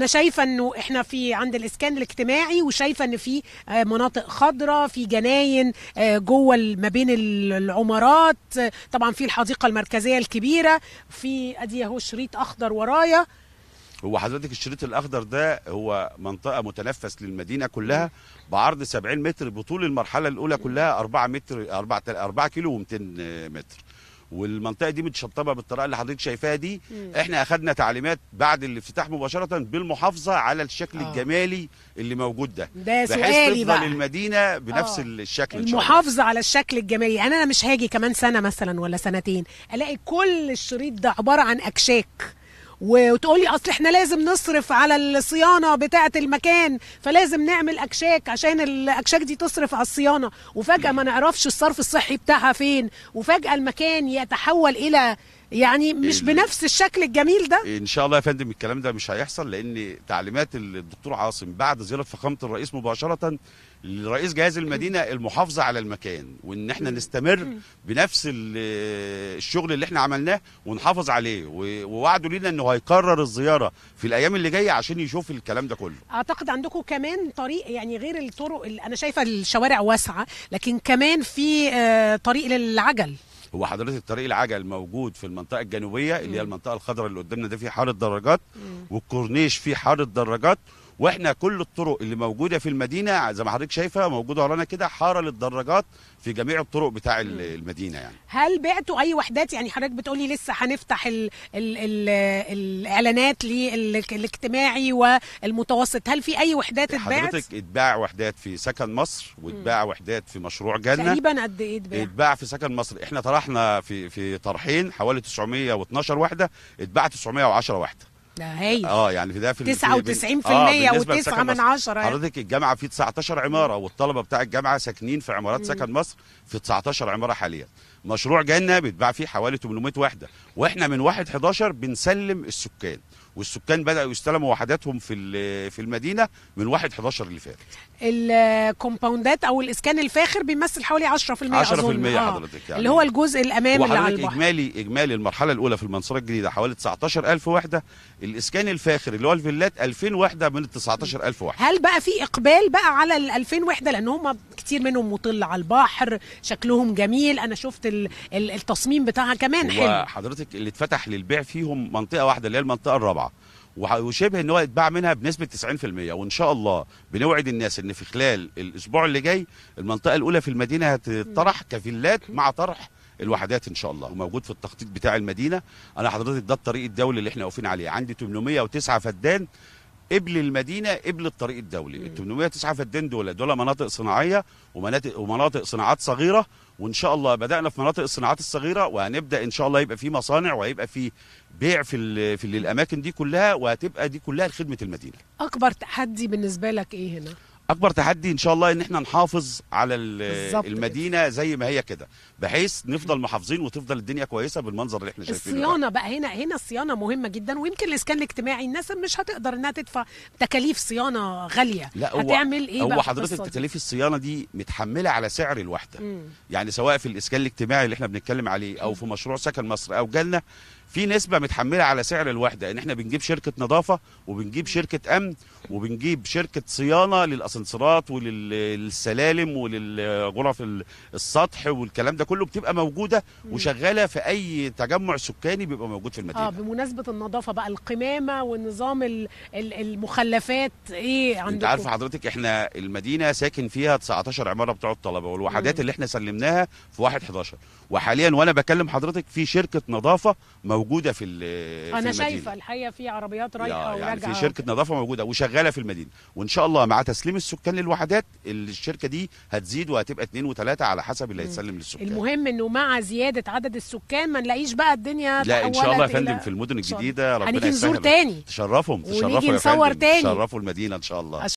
انا شايفه انه احنا في عند الاسكان الاجتماعي وشايفه ان في آه، مناطق خضراء في جناين آه، جوه ما بين العمارات آه، طبعا في الحديقه المركزيه الكبيره في ادي اهو شريط اخضر ورايا هو حضرتك الشريط الاخضر ده هو منطقه متنفس للمدينه كلها بعرض 70 متر بطول المرحله الاولى كلها 4 متر 4 4 كيلو و200 متر والمنطقه دي متشطبه بالطريقه اللي حضرتك شايفاها دي مم. احنا اخذنا تعليمات بعد الافتتاح مباشره بالمحافظه على الشكل أوه. الجمالي اللي موجود ده ده بحيث تفضل المدينه بنفس أوه. الشكل المحافظه على الشكل الجمالي انا مش هاجي كمان سنه مثلا ولا سنتين الاقي كل الشريط ده عباره عن اكشاك وتقول لي اصل احنا لازم نصرف على الصيانه بتاعه المكان فلازم نعمل اكشاك عشان الاكشاك دي تصرف على الصيانه وفجاه ما نعرفش الصرف الصحي بتاعها فين وفجاه المكان يتحول الى يعني مش بنفس الشكل الجميل ده ان شاء الله يا فندم الكلام ده مش هيحصل لان تعليمات الدكتور عاصم بعد زياره فخامه الرئيس مباشره لرئيس جهاز المدينه المحافظه على المكان وان احنا نستمر بنفس الشغل اللي احنا عملناه ونحافظ عليه ووعدوا لينا انه هيكرر الزياره في الايام اللي جايه عشان يشوف الكلام ده كله اعتقد عندكم كمان طريق يعني غير الطرق اللي انا شايفه الشوارع واسعه لكن كمان في آه، طريق للعجل هو حضرتك طريق العجل موجود في المنطقه الجنوبيه اللي هي المنطقه الخضراء اللي قدامنا دي في حاره درجات والكورنيش في حاره درجات واحنا كل الطرق اللي موجوده في المدينه زي ما حضرتك شايفه موجوده ورانا كده حاره للدراجات في جميع الطرق بتاع المدينه يعني هل بعتوا اي وحدات يعني حضرتك بتقولي لسه هنفتح الـ الـ الـ الاعلانات للاجتماعي والمتوسط هل في اي وحدات اتباعت حضرتك اتباع وحدات في سكن مصر واتباع وحدات في مشروع جنه تقريبا قد ايه اتباع اتباع في سكن مصر احنا طرحنا في في طرحين حوالي 912 وحده اتباع 910 وحده ده اه يعني في ده في 99% و و9 من 10 حضرتك الجامعه في 19 عماره والطلبه بتاع الجامعه ساكنين في عمارات سكن مصر في 19 عماره حاليا مشروع جنه بيتباع فيه حوالي 800 وحده واحنا من 1 11 بنسلم السكان والسكان بداوا يستلموا وحداتهم في في المدينه من 1 11 اللي فات الكومباوندات او الاسكان الفاخر بيمثل حوالي 10% 10% أظن. آه. حضرتك يعني اللي هو الجزء الامامي اللي على البحر اجمالي اجمالي المرحله الاولى في المنصوره الجديده حوالي 19000 وحده الاسكان الفاخر اللي هو الفيلات 2000 وحده من ال 19000 وحده هل بقى في اقبال بقى على ال 2000 وحده لان هم كتير منهم مطل على البحر شكلهم جميل انا شفت التصميم بتاعها كمان حلو حضرتك اللي اتفتح للبيع فيهم منطقه واحده اللي هي المنطقه الرابعه وشبه ان هو اتباع منها بنسبه 90% وان شاء الله بنوعد الناس ان في خلال الاسبوع اللي جاي المنطقه الاولى في المدينه هتطرح كفيلات مع طرح الوحدات ان شاء الله وموجود في التخطيط بتاع المدينه انا حضرتك ده الطريق الدولي اللي احنا واقفين عليه عندي 809 فدان قبل المدينه قبل الطريق الدولي ال 809 فدان دول دول مناطق صناعيه ومناطق ومناطق صناعات صغيره وان شاء الله بدانا في مناطق الصناعات الصغيره وهنبدا ان شاء الله يبقى في مصانع وهيبقى في بيع في في الاماكن دي كلها وهتبقى دي كلها لخدمه المدينه اكبر تحدي بالنسبه لك ايه هنا اكبر تحدي ان شاء الله ان احنا نحافظ على المدينه زي ما هي كده بحيث نفضل محافظين وتفضل الدنيا كويسه بالمنظر اللي احنا شايفينه الصيانه بقى. بقى هنا هنا الصيانه مهمه جدا ويمكن الاسكان الاجتماعي الناس مش هتقدر انها تدفع تكاليف صيانه غاليه لا هو هتعمل ايه هو بقى حضرتك تكاليف الصيانه دي متحمله على سعر الوحده مم. يعني سواء في الاسكان الاجتماعي اللي احنا بنتكلم عليه او في مشروع سكن مصر او جالنا في نسبه متحمله على سعر الوحده ان احنا بنجيب شركه نظافه وبنجيب شركه امن وبنجيب شركه صيانه للاسانسيرات وللسلالم وللغرف السطح والكلام ده كله بتبقى موجوده وشغاله في اي تجمع سكاني بيبقى موجود في المدينه اه بمناسبه النظافه بقى القمامه والنظام المخلفات ايه عندكم انت عارفه حضرتك احنا المدينه ساكن فيها 19 عماره بتوع الطلبه والوحدات اللي احنا سلمناها في 1 11 وحاليا وانا بكلم حضرتك في شركه نظافه موجوده في, المدينه انا شايفه الحقيقه في عربيات رايحه يعني وراجعه يعني في شركه نظافه موجوده وشغاله في المدينه وان شاء الله مع تسليم السكان للوحدات الشركه دي هتزيد وهتبقى اثنين وثلاثه على حسب اللي هيتسلم للسكان المهم انه مع زياده عدد السكان ما نلاقيش بقى الدنيا لا ان شاء الله يا فندم في المدن الجديده ربنا يسهل هنيجي نزور تاني تشرفهم تشرفوا يا فندم تشرفوا المدينه ان شاء الله